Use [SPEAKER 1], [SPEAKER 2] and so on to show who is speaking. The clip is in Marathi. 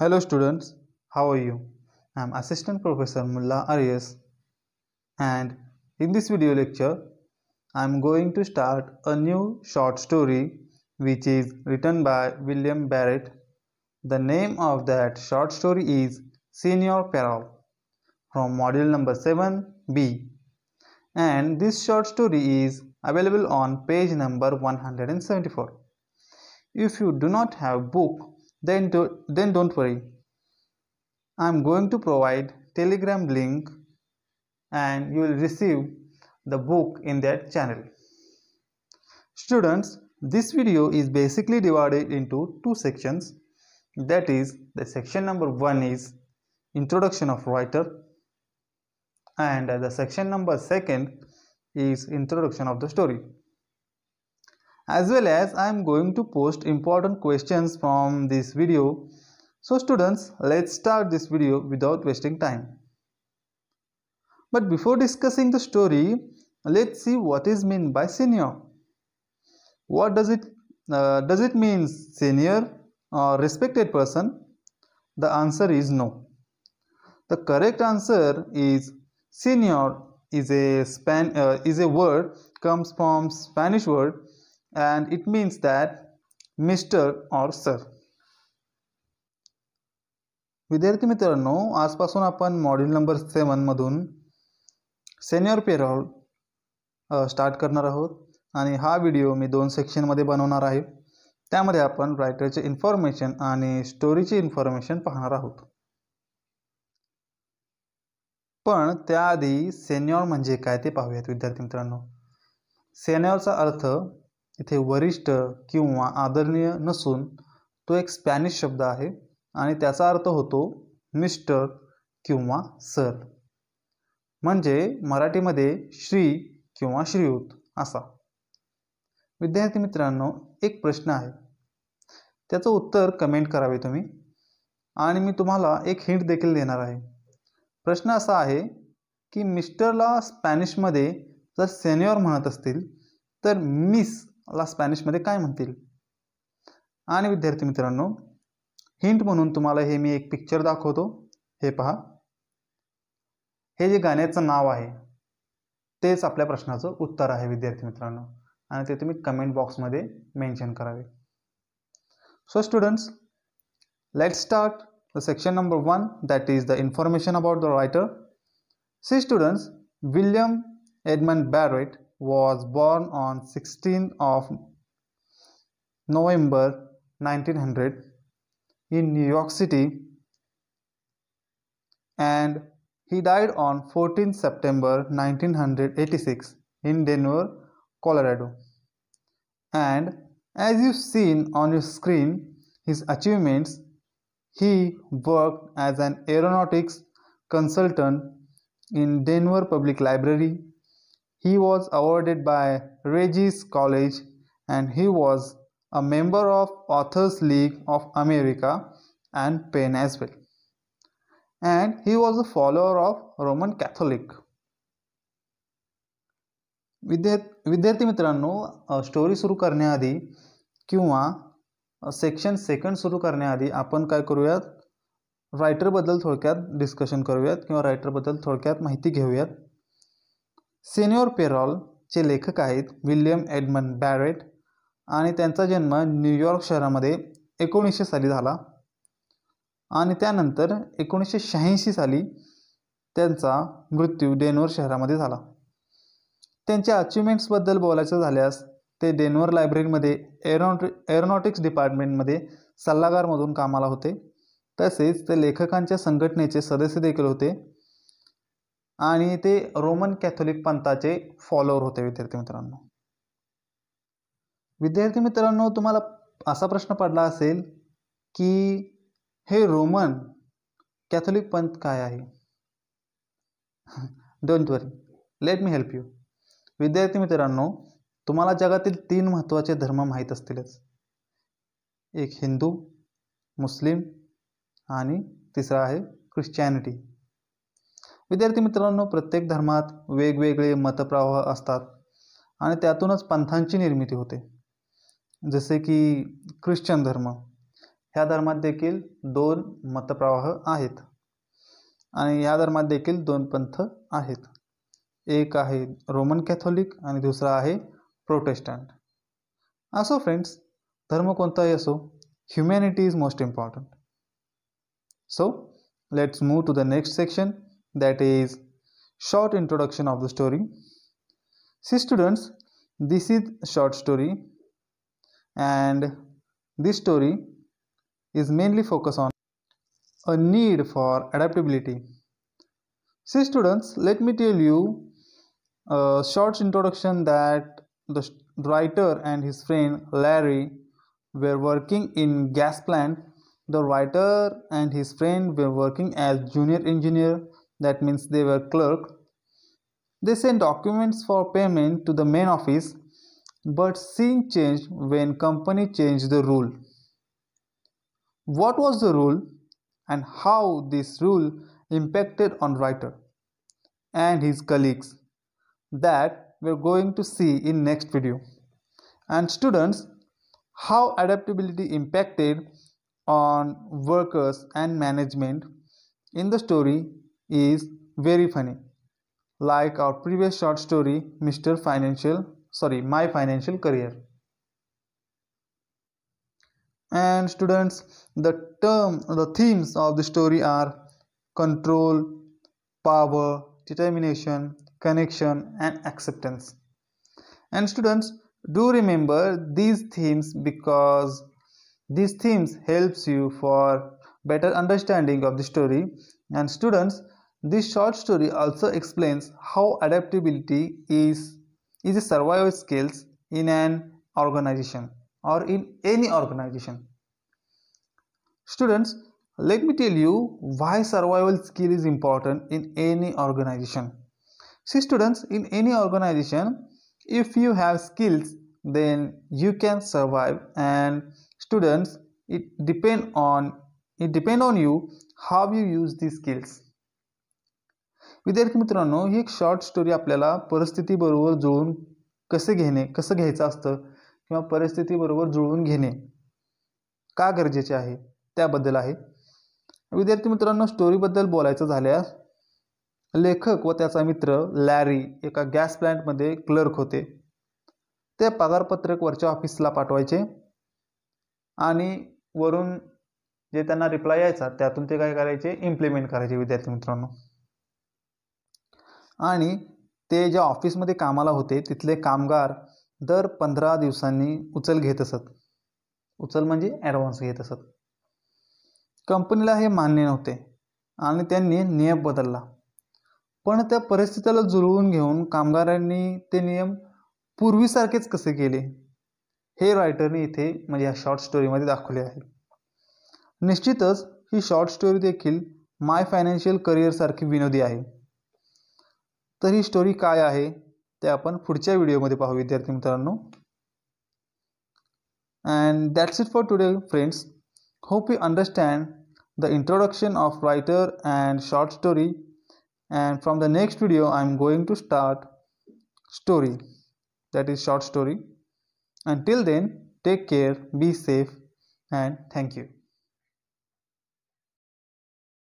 [SPEAKER 1] Hello students, how are you? I am Assistant Professor Mulla Arias and in this video lecture, I am going to start a new short story which is written by William Barrett. The name of that short story is Senior Peril from module number 7b and this short story is available on page number 174. If you do not have book then, do, then don't worry. I'm going to provide telegram link and you will receive the book in that channel. Students, this video is basically divided into two sections. That is, the section number one is introduction of writer and the section number second is introduction of the story as well as I am going to post important questions from this video. So students, let's start this video without wasting time. But before discussing the story, let's see what is meant by senior. What does it uh, does it mean senior or respected person? The answer is no. The correct answer is senior is a span uh, is a word comes from Spanish word and it means that mister or sir विद्यार्थी मित्रांनो आजपासून आपण मॉड्यूल नंबर सेवनमधून सेन्युअर पेरॉल स्टार्ट करणार आहोत आणि हा व्हिडिओ मी दोन सेक्शनमध्ये बनवणार आहे त्यामध्ये आपण रायटरचे इन्फॉर्मेशन आणि स्टोरीचे इन्फॉर्मेशन पाहणार आहोत पण त्याआधी सेन्यॉर म्हणजे काय ते पाहूयात विद्यार्थी मित्रांनो सेन्यॉरचा अर्थ इथे वरिष्ठ किंवा आदरणीय नसून तो एक स्पॅनिश शब्द आहे आणि त्याचा अर्थ होतो मिस्टर किंवा सर म्हणजे मराठीमध्ये श्री किंवा श्रीयुत असा विद्यार्थी मित्रांनो एक प्रश्न आहे त्याचं उत्तर कमेंट करावे तुम्ही आणि मी तुम्हाला एक हिंट देखील देणार आहे प्रश्न असा आहे की मिस्टरला स्पॅनिशमध्ये जर सेन्युअर म्हणत असतील तर मिस ला स्पॅनिशमध्ये काय म्हणतील आणि विद्यार्थी मित्रांनो हिंट म्हणून तुम्हाला हे मी एक पिक्चर दाखवतो हे पहा हे जे गाण्याचं नाव आहे तेच आपल्या प्रश्नाचं उत्तर आहे विद्यार्थी मित्रांनो आणि ते तुम्ही कमेंट बॉक्समध्ये मेन्शन करावे so students let start the section number one that is the information about the writer see students William Edmund Barrett was born on 16th of November 1900 in New York City and he died on 14 September 1986 in Denver, Colorado. And as you've seen on your screen, his achievements, he worked as an aeronautics consultant in Denver Public Library He was awarded by Regis College and he was a member of Authors League of America and Penn as well. And he was a follower of Roman Catholic. विद्या विद्यार्थी मित्रांनो स्टोरी सुरू करण्याआधी किंवा सेक्शन सेकंड सुरू करण्याआधी आपण काय करूयात रायटरबद्दल थोडक्यात डिस्कशन करूयात किंवा रायटरबद्दल थोडक्यात माहिती घेऊयात सिनियर पेरॉल चे लेखक आहेत विल्यम एडमन बॅरेट आणि त्यांचा जन्म न्यूयॉर्क शहरामध्ये एकोणीसशे साली झाला आणि त्यानंतर एकोणीसशे शहाऐंशी साली त्यांचा मृत्यू डेनवर शहरामध्ये झाला त्यांच्या अचिव्हमेंट्सबद्दल बोलायचं झाल्यास ते डेनवर लायब्ररीमध्ये एरोनॉ एरोनॉटिक्स डिपार्टमेंटमध्ये सल्लागारमधून कामाला होते तसेच ते लेखकांच्या संघटनेचे सदस्य देखील होते आणि ते रोमन कॅथोलिक पंथाचे फॉलोअर होते विद्यार्थी मित्रांनो विद्यार्थी मित्रांनो तुम्हाला असा प्रश्न पडला असेल की हे रोमन कॅथोलिक पंथ काय आहे don't worry let me help you विद्यार्थी मित्रांनो तुम्हाला जगातील तीन महत्त्वाचे धर्म माहीत असतीलच एक हिंदू मुस्लिम आणि तिसरा आहे ख्रिश्चॅनिटी विद्यार्थी मित्रांनो प्रत्येक धर्मात वेगवेगळे मतप्रवाह असतात आणि त्यातूनच पंथांची निर्मिती होते जसे की ख्रिश्चन धर्म ह्या धर्मात देखील दोन मतप्रवाह आहेत आणि या धर्मात देखील दोन पंथ आहेत एक आहे रोमन कॅथोलिक आणि दुसरा आहे प्रोटेस्टंट असो फ्रेंड्स धर्म कोणताही असो humanity is most important so let's move to the next section that is short introduction of the story see students this is short story and this story is mainly focus on a need for adaptability see students let me tell you a short introduction that the writer and his friend larry were working in gas plant the writer and his friend were working as junior engineer that means they were clerk they sent documents for payment to the main office but scene changed when company changed the rule what was the rule and how this rule impacted on writer and his colleagues that we're going to see in next video and students how adaptability impacted on workers and management in the story is very funny. Like our previous short story, Mr. Financial, sorry, My Financial Career. And students, the term, the themes of the story are control, power, determination, connection, and acceptance. And students, do remember these themes because these themes helps you for better understanding of the story and students this short story also explains how adaptability is, is a survival skills in an organization or in any organization. Students, let me tell you why survival skill is important in any organization. See students, in any organization, if you have skills, then you can survive and students, it depend on it depend on you how you use these skills विद्यार्थी मित्रांनो ही एक शॉर्ट स्टोरी आपल्याला परिस्थितीबरोबर जुळून कसे घेणे कसं घ्यायचं असतं किंवा परिस्थितीबरोबर जुळवून घेणे का गरजेचे आहे त्याबद्दल आहे विद्यार्थी मित्रांनो स्टोरीबद्दल बोलायचं झाल्यास लेखक व त्याचा मित्र लॅरी एका गॅस प्लॅन्टमध्ये क्लर्क होते ते पगारपत्रक वरच्या ऑफिसला पाठवायचे आणि वरून जे त्यांना रिप्लाय यायचा त्यातून ते काय करायचे इम्प्लिमेंट करायचे विद्यार्थी मित्रांनो आणि ते ज्या ऑफिसमध्ये कामाला होते तिथले कामगार दर पंधरा दिवसांनी उचल घेत असत उचल म्हणजे ॲडव्हान्स घेत असत कंपनीला हे मान्य नव्हते आणि त्यांनी नियम बदलला पण त्या परिस्थितीला जुळवून घेऊन कामगारांनी ते नियम पूर्वीसारखेच कसे केले हे रायटरने इथे म्हणजे या शॉर्ट स्टोरीमध्ये दाखवले आहे निश्चितच ही शॉर्ट स्टोरी देखील माय फायनान्शियल करिअरसारखी विनोदी आहे तर ही स्टोरी काय आहे ते आपण पुढच्या व्हिडिओमध्ये पाहू विद्यार्थी मित्रांनो and that's it for today friends hope you understand the introduction of writer and short story and from the next video I am going to start story that is short story and till then take care be safe and thank you